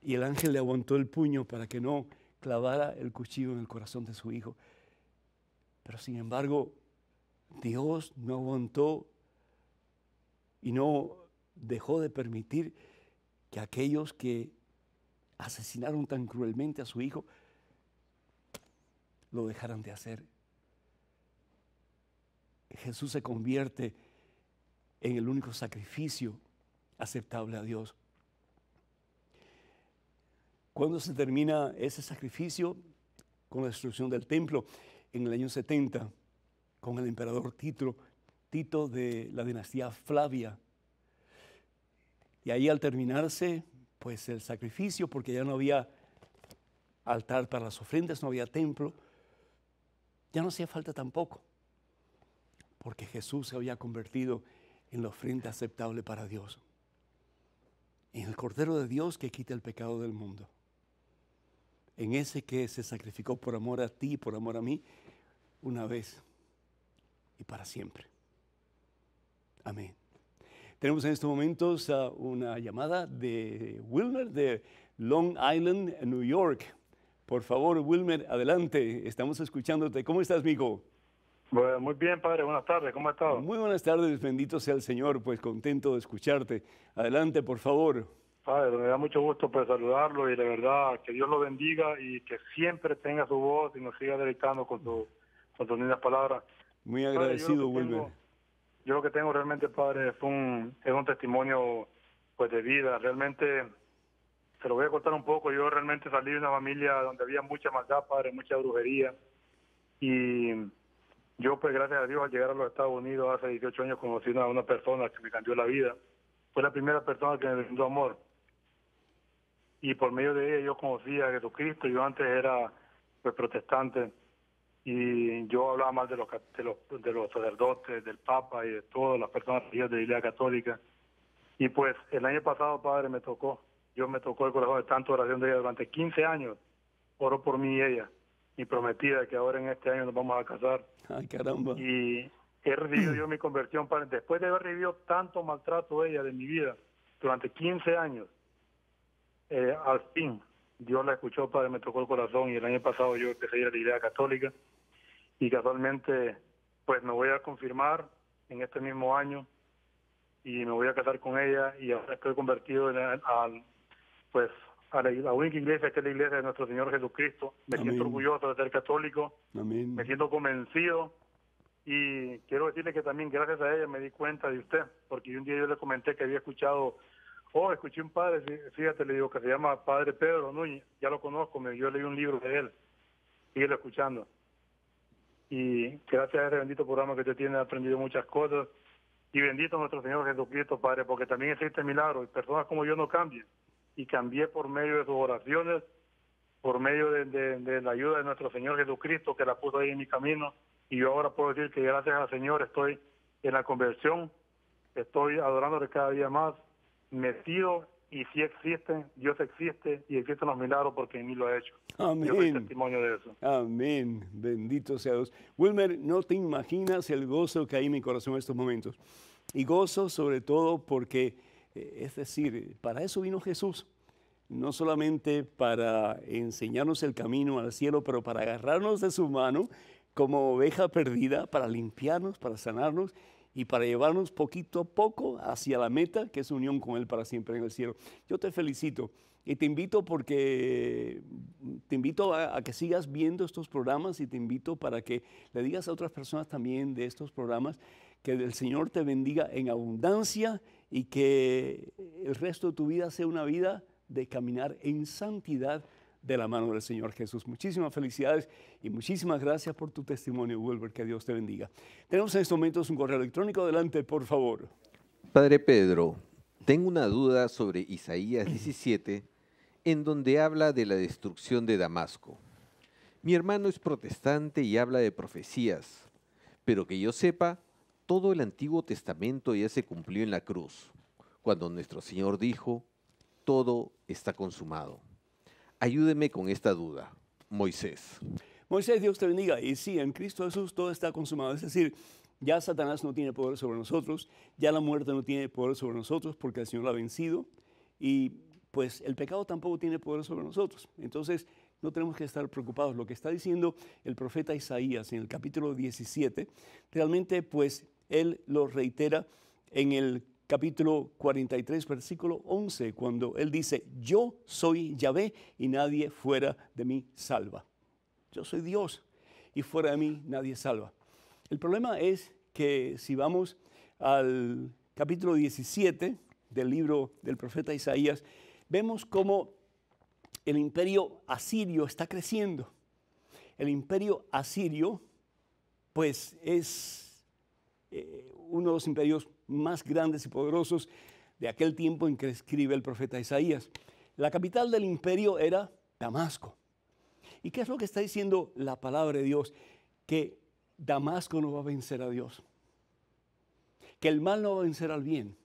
Y el ángel le aguantó el puño para que no clavara el cuchillo en el corazón de su hijo. Pero sin embargo, Dios no aguantó y no dejó de permitir que aquellos que asesinaron tan cruelmente a su hijo lo dejaran de hacer. Jesús se convierte en el único sacrificio aceptable a Dios. Cuando se termina ese sacrificio? Con la destrucción del templo en el año 70, con el emperador Tito, Tito de la dinastía Flavia. Y ahí al terminarse, pues el sacrificio, porque ya no había altar para las ofrendas, no había templo, ya no hacía falta tampoco, porque Jesús se había convertido en la ofrenda aceptable para Dios. En el Cordero de Dios que quita el pecado del mundo. En ese que se sacrificó por amor a ti, por amor a mí, una vez y para siempre. Amén. Tenemos en estos momentos una llamada de Wilmer de Long Island, New York. Por favor, Wilmer, adelante. Estamos escuchándote. ¿Cómo estás, amigo? muy bien, padre. Buenas tardes. ¿Cómo ha estado? Muy buenas tardes. Bendito sea el Señor. Pues contento de escucharte. Adelante, por favor. Padre, me da mucho gusto pues, saludarlo y de verdad que Dios lo bendiga y que siempre tenga su voz y nos siga deleitando con, sus con tus lindas palabras. Muy agradecido, Wilber. Yo lo que tengo realmente, padre, es un, un testimonio pues de vida. Realmente, se lo voy a contar un poco. Yo realmente salí de una familia donde había mucha maldad, padre, mucha brujería. Y yo, pues gracias a Dios, al llegar a los Estados Unidos hace 18 años conocí a una, persona que me cambió la vida. Fue la primera persona que me dio amor. Y por medio de ella yo conocí a Jesucristo. Yo antes era pues protestante y yo hablaba más de los, de los, sacerdotes, del Papa y de todas las personas de la Iglesia Católica. Y pues el año pasado, padre, me tocó. Yo me tocó el corazón de tanto oración de ella durante 15 años. Oro por mí y ella y prometida, que ahora en este año nos vamos a casar. Ay, caramba. Y he recibido yo mi conversión, para, después de haber vivido tanto maltrato ella de mi vida, durante 15 años, eh, al fin Dios la escuchó, Padre, me tocó el corazón y el año pasado yo empecé a ir a la idea Católica y casualmente pues me voy a confirmar en este mismo año y me voy a casar con ella y ahora estoy convertido en, al, pues a la, única iglesia que es la iglesia de nuestro Señor Jesucristo. Me siento orgulloso de ser católico, Amén. me siento convencido y quiero decirle que también gracias a ella me di cuenta de usted, porque un día yo le comenté que había escuchado, oh, escuché un padre, fíjate, le digo que se llama Padre Pedro Núñez, ya lo conozco, yo leí un libro de él, sigue escuchando. Y gracias a ese bendito programa que usted tiene, he aprendido muchas cosas. Y bendito nuestro Señor Jesucristo, Padre, porque también existe milagro y personas como yo no cambian y cambié por medio de sus oraciones, por medio de, la ayuda de nuestro Señor Jesucristo que la puso ahí en mi camino. Y yo ahora puedo decir que gracias al Señor estoy en la conversión, estoy adorándole cada día más, metido y si existe, Dios existe y existen los milagros porque en mí lo ha hecho. Amén. testimonio de eso. Amén. Bendito sea Dios. Wilmer, no te imaginas el gozo que hay en mi corazón en estos momentos. Y gozo sobre todo porque es decir, para eso vino Jesús, no solamente para enseñarnos el camino al cielo, pero para agarrarnos de su mano como oveja perdida, para limpiarnos, para sanarnos y para llevarnos poquito a poco hacia la meta, que es unión con Él para siempre en el cielo. Yo te felicito y te invito porque te invito a, a, que sigas viendo estos programas y te invito para que le digas a otras personas también de estos programas que el Señor te bendiga en abundancia y que el resto de tu vida sea una vida de caminar en santidad de la mano del Señor Jesús. Muchísimas felicidades y muchísimas gracias por tu testimonio, Wilber. Que Dios te bendiga. Tenemos en estos momentos un correo electrónico. Adelante, por favor. Padre Pedro, tengo una duda sobre Isaías 17, en donde habla de la destrucción de Damasco. Mi hermano es protestante y habla de profecías, pero que yo sepa, todo el Antiguo Testamento ya se cumplió en la cruz, cuando nuestro Señor dijo, todo está consumado. Ayúdeme con esta duda, Moisés. Moisés, Dios te bendiga. Y sí, en Cristo Jesús todo está consumado. Es decir, ya Satanás no tiene poder sobre nosotros, ya la muerte no tiene poder sobre nosotros porque el Señor la ha vencido y pues el pecado tampoco tiene poder sobre nosotros. Entonces no tenemos que estar preocupados. Lo que está diciendo el profeta Isaías en el capítulo 17, realmente pues él lo reitera en el capítulo 43, versículo 11, cuando Él dice, yo soy Yahvé y nadie fuera de mí salva. Yo soy Dios y fuera de mí nadie salva. El problema es que si vamos al capítulo 17 del libro del profeta Isaías, vemos cómo el imperio asirio está creciendo. El imperio asirio, pues es eh, uno de los imperios más grandes y poderosos de aquel tiempo en que escribe el profeta Isaías. La capital del imperio era Damasco. ¿Y qué es lo que está diciendo la palabra de Dios? Que Damasco no va a vencer a Dios. Que el mal no va a vencer al bien,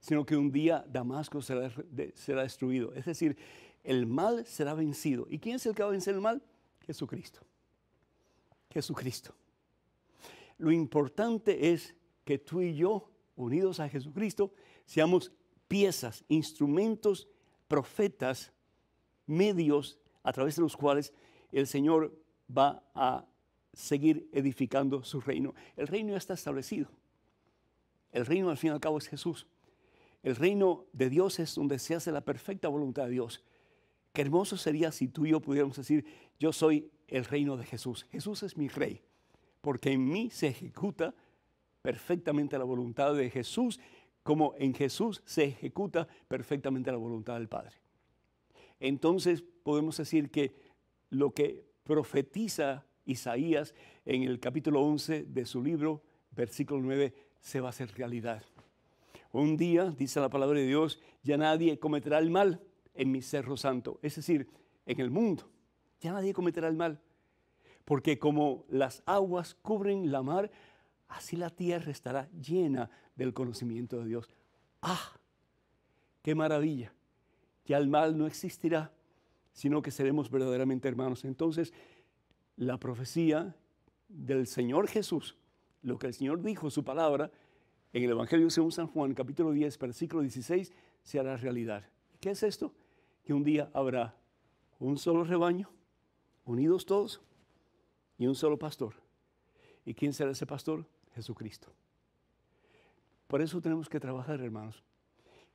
sino que un día Damasco será, será destruido. Es decir, el mal será vencido. ¿Y quién es el que va a vencer el mal? Jesucristo. Jesucristo. Lo importante es que tú y yo, unidos a Jesucristo, seamos piezas, instrumentos, profetas, medios a través de los cuales el Señor va a seguir edificando su reino. El reino ya está establecido. El reino al fin y al cabo es Jesús. El reino de Dios es donde se hace la perfecta voluntad de Dios. Qué hermoso sería si tú y yo pudiéramos decir, yo soy el reino de Jesús. Jesús es mi rey porque en mí se ejecuta perfectamente la voluntad de Jesús, como en Jesús se ejecuta perfectamente la voluntad del Padre. Entonces podemos decir que lo que profetiza Isaías en el capítulo 11 de su libro, versículo 9, se va a hacer realidad. Un día, dice la palabra de Dios, ya nadie cometerá el mal en mi cerro santo, es decir, en el mundo. Ya nadie cometerá el mal porque como las aguas cubren la mar, así la tierra estará llena del conocimiento de Dios. ¡Ah! ¡Qué maravilla! Que al mal no existirá, sino que seremos verdaderamente hermanos. Entonces, la profecía del Señor Jesús, lo que el Señor dijo, su palabra, en el Evangelio según San Juan, capítulo 10, versículo 16, se hará realidad. ¿Qué es esto? Que un día habrá un solo rebaño, unidos todos, y un solo pastor. ¿Y quién será ese pastor? Jesucristo. Por eso tenemos que trabajar, hermanos.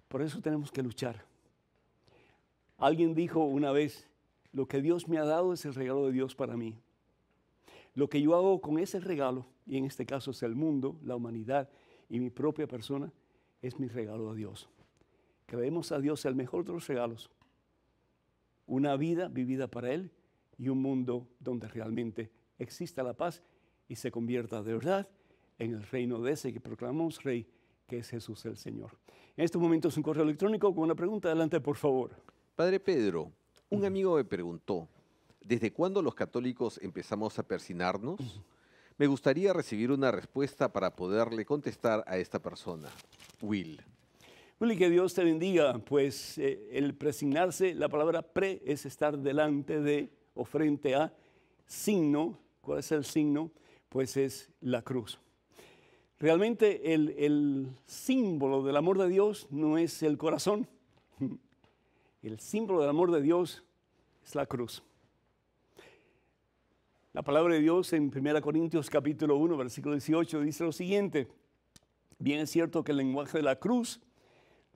Por eso tenemos que luchar. Alguien dijo una vez, lo que Dios me ha dado es el regalo de Dios para mí. Lo que yo hago con ese regalo, y en este caso es el mundo, la humanidad y mi propia persona, es mi regalo a Dios. Creemos a Dios el mejor de los regalos. Una vida vivida para Él y un mundo donde realmente exista la paz y se convierta de verdad en el reino de ese que proclamamos rey, que es Jesús el Señor. En este momento momentos un correo electrónico con una pregunta. Adelante, por favor. Padre Pedro, un amigo me preguntó, ¿desde cuándo los católicos empezamos a persinarnos? Me gustaría recibir una respuesta para poderle contestar a esta persona, Will. y que Dios te bendiga. Pues eh, el presignarse, la palabra pre es estar delante de o frente a, signo ¿Cuál es el signo? Pues es la cruz. Realmente el, símbolo del amor de Dios no es el corazón. El símbolo del amor de Dios es la cruz. La palabra de Dios en 1 Corintios capítulo 1, versículo 18 dice lo siguiente. Bien es cierto que el lenguaje de la cruz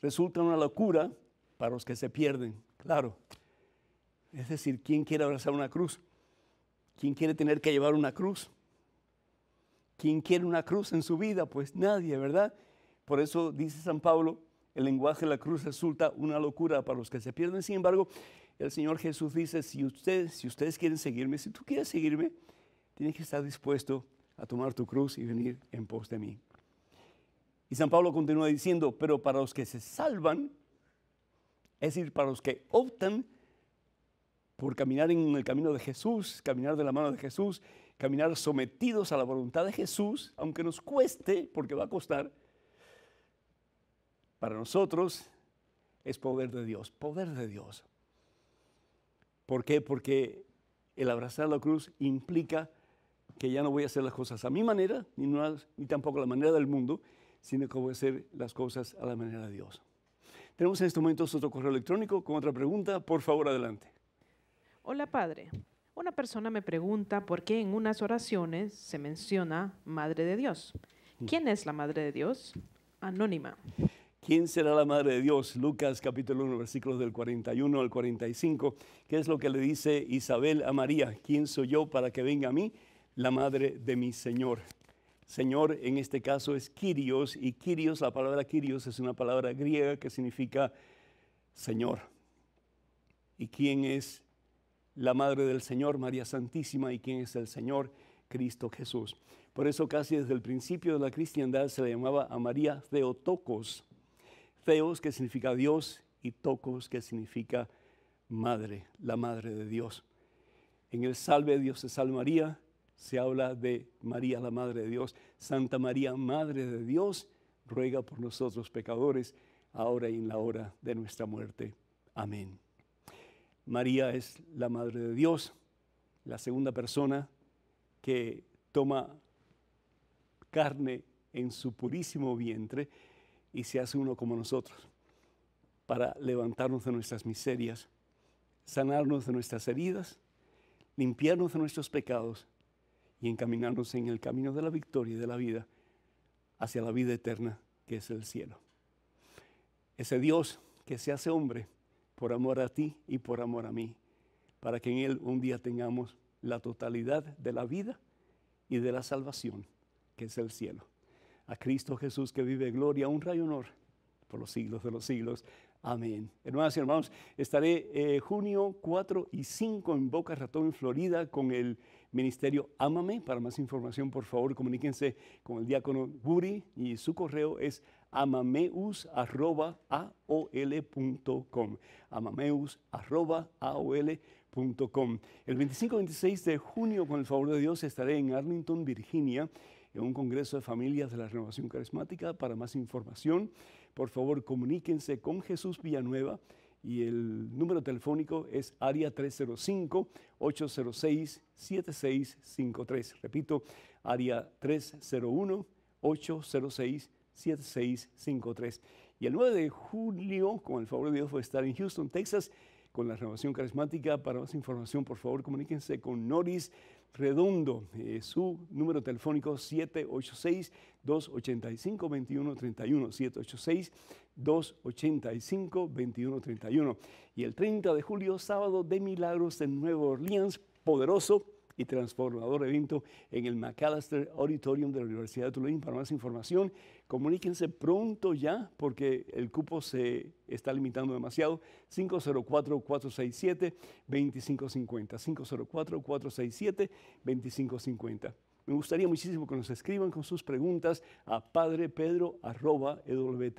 resulta una locura para los que se pierden, claro. Es decir, ¿quién quiere abrazar una cruz? ¿Quién quiere tener que llevar una cruz? ¿Quién quiere una cruz en su vida? Pues nadie, ¿verdad? Por eso dice San Pablo, el lenguaje de la cruz resulta una locura para los que se pierden. Sin embargo, el Señor Jesús dice, si ustedes, si ustedes quieren seguirme, si tú quieres seguirme, tienes que estar dispuesto a tomar tu cruz y venir en pos de mí. Y San Pablo continúa diciendo, pero para los que se salvan, es decir, para los que optan por caminar en el camino de Jesús, caminar de la mano de Jesús, caminar sometidos a la voluntad de Jesús, aunque nos cueste, porque va a costar, para nosotros es poder de Dios, poder de Dios. ¿Por qué? Porque el abrazar la cruz implica que ya no voy a hacer las cosas a mi manera, ni, ni tampoco a la manera del mundo, sino que voy a hacer las cosas a la manera de Dios. Tenemos en este momento otro correo electrónico con otra pregunta. Por favor, adelante. Hola Padre, una persona me pregunta por qué en unas oraciones se menciona Madre de Dios. Mm. ¿Quién es la Madre de Dios? Anónima. ¿Quién será la Madre de Dios? Lucas capítulo 1, versículos del 41 al 45. ¿Qué es lo que le dice Isabel a María? ¿Quién soy yo para que venga a mí? La Madre de mi Señor. Señor en este caso es Kyrios y Kyrios, la palabra Kyrios es una palabra griega que significa Señor. ¿Y quién es la Madre del Señor, María Santísima, y quién es el Señor, Cristo Jesús. Por eso casi desde el principio de la cristiandad se le llamaba a María Feotocos, Theos que significa Dios y Tocos que significa Madre, la Madre de Dios. En el Salve Dios se salve María se habla de María la Madre de Dios. Santa María, Madre de Dios, ruega por nosotros pecadores, ahora y en la hora de nuestra muerte. Amén. María es la Madre de Dios, la segunda persona que toma carne en su purísimo vientre y se hace uno como nosotros para levantarnos de nuestras miserias, sanarnos de nuestras heridas, limpiarnos de nuestros pecados y encaminarnos en el camino de la victoria y de la vida hacia la vida eterna que es el cielo. Ese Dios que se hace hombre por amor a ti y por amor a mí, para que en Él un día tengamos la totalidad de la vida y de la salvación, que es el cielo. A Cristo Jesús que vive gloria, honra y honor por los siglos de los siglos. Amén. Hermanas y hermanos, estaré eh, junio 4 y 5 en Boca Ratón, en Florida, con el Ministerio Ámame. Para más información, por favor, comuníquense con el diácono Guri y su correo es amameus.aol.com. Amameus.aol.com. El 25-26 de junio, con el favor de Dios, estaré en Arlington, Virginia, en un Congreso de Familias de la Renovación Carismática. Para más información, por favor, comuníquense con Jesús Villanueva. Y el número telefónico es área 305-806-7653. Repito, área 301-806-7653. 7653. Y el 9 de julio, con el favor de Dios, fue estar en Houston, Texas, con la renovación carismática. Para más información, por favor, comuníquense con Noris Redondo. Eh, su número telefónico 786-285-2131. 786-285-2131. Y el 30 de julio, sábado de Milagros en Nueva Orleans, poderoso y transformador evento en el McAllister Auditorium de la Universidad de Tulane. Para más información, Comuníquense pronto ya porque el cupo se está limitando demasiado. 504-467-2550. 504-467-2550. Me gustaría muchísimo que nos escriban con sus preguntas a padrepedro.com. E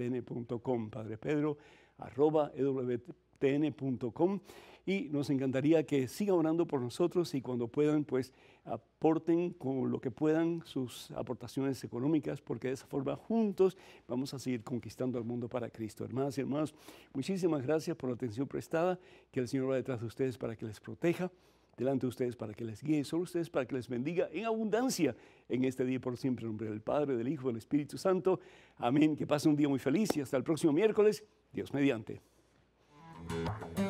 padrepedro.com tn.com y nos encantaría que sigan orando por nosotros y cuando puedan, pues aporten con lo que puedan sus aportaciones económicas, porque de esa forma juntos vamos a seguir conquistando al mundo para Cristo. Hermanas y hermanos, muchísimas gracias por la atención prestada, que el Señor va detrás de ustedes para que les proteja, delante de ustedes para que les guíe, sobre ustedes para que les bendiga en abundancia en este día por siempre, en nombre del Padre, del Hijo, del Espíritu Santo. Amén, que pase un día muy feliz y hasta el próximo miércoles, Dios mediante. Thank you.